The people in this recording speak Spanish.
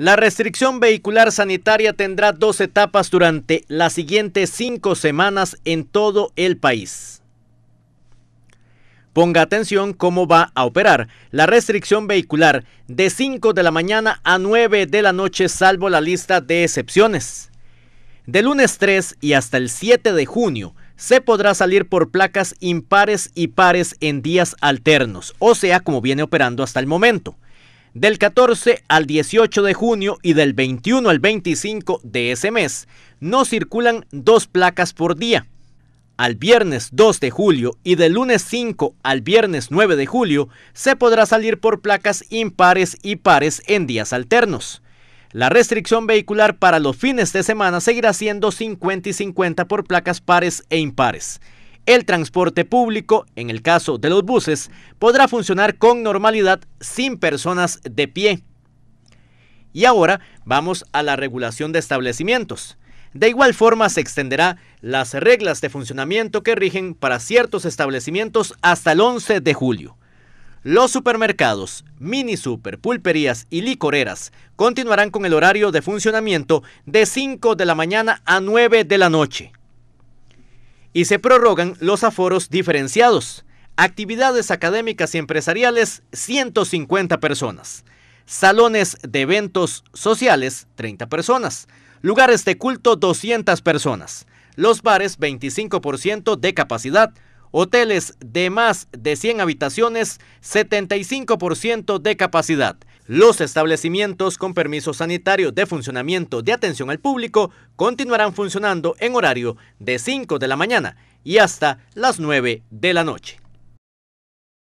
La restricción vehicular sanitaria tendrá dos etapas durante las siguientes cinco semanas en todo el país. Ponga atención cómo va a operar la restricción vehicular de 5 de la mañana a 9 de la noche salvo la lista de excepciones. De lunes 3 y hasta el 7 de junio se podrá salir por placas impares y pares en días alternos, o sea como viene operando hasta el momento del 14 al 18 de junio y del 21 al 25 de ese mes, no circulan dos placas por día. Al viernes 2 de julio y del lunes 5 al viernes 9 de julio se podrá salir por placas impares y pares en días alternos. La restricción vehicular para los fines de semana seguirá siendo 50 y 50 por placas pares e impares el transporte público, en el caso de los buses, podrá funcionar con normalidad sin personas de pie. Y ahora vamos a la regulación de establecimientos. De igual forma se extenderá las reglas de funcionamiento que rigen para ciertos establecimientos hasta el 11 de julio. Los supermercados, mini super, pulperías y licoreras continuarán con el horario de funcionamiento de 5 de la mañana a 9 de la noche y se prorrogan los aforos diferenciados. Actividades académicas y empresariales, 150 personas. Salones de eventos sociales, 30 personas. Lugares de culto, 200 personas. Los bares, 25% de capacidad. Hoteles de más de 100 habitaciones, 75% de capacidad. Los establecimientos con permiso sanitario de funcionamiento de atención al público continuarán funcionando en horario de 5 de la mañana y hasta las 9 de la noche.